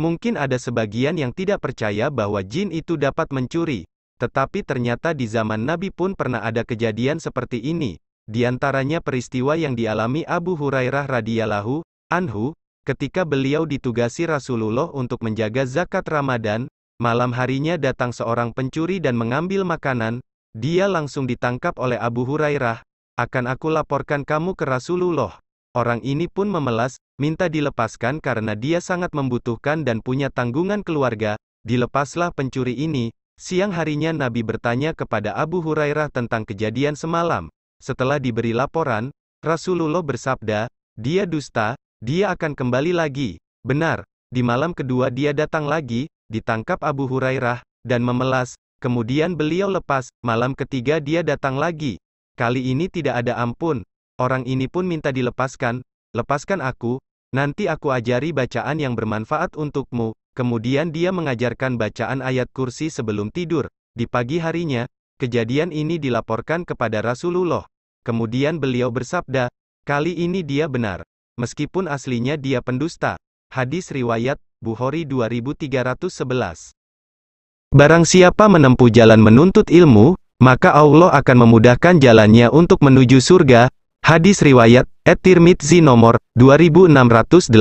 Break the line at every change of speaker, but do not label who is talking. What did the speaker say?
Mungkin ada sebagian yang tidak percaya bahwa jin itu dapat mencuri, tetapi ternyata di zaman Nabi pun pernah ada kejadian seperti ini, di antaranya peristiwa yang dialami Abu Hurairah radhiyallahu anhu, ketika beliau ditugasi Rasulullah untuk menjaga zakat Ramadan, malam harinya datang seorang pencuri dan mengambil makanan, dia langsung ditangkap oleh Abu Hurairah, akan aku laporkan kamu ke Rasulullah. Orang ini pun memelas, minta dilepaskan karena dia sangat membutuhkan dan punya tanggungan keluarga, dilepaslah pencuri ini. Siang harinya Nabi bertanya kepada Abu Hurairah tentang kejadian semalam. Setelah diberi laporan, Rasulullah bersabda, dia dusta, dia akan kembali lagi. Benar, di malam kedua dia datang lagi, ditangkap Abu Hurairah, dan memelas, kemudian beliau lepas, malam ketiga dia datang lagi. Kali ini tidak ada ampun, Orang ini pun minta dilepaskan, lepaskan aku, nanti aku ajari bacaan yang bermanfaat untukmu. Kemudian dia mengajarkan bacaan ayat kursi sebelum tidur. Di pagi harinya, kejadian ini dilaporkan kepada Rasulullah. Kemudian beliau bersabda, kali ini dia benar. Meskipun aslinya dia pendusta. Hadis Riwayat, Bukhari 2311 Barang siapa menempuh jalan menuntut ilmu, maka Allah akan memudahkan jalannya untuk menuju surga, Hadis riwayat At-Tirmidzi nomor 2682.